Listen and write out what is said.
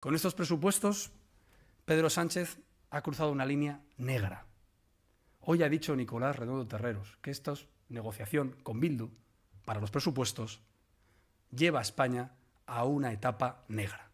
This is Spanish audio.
Con estos presupuestos, Pedro Sánchez ha cruzado una línea negra. Hoy ha dicho Nicolás Redondo Terreros que esta negociación con Bildu para los presupuestos lleva a España a una etapa negra.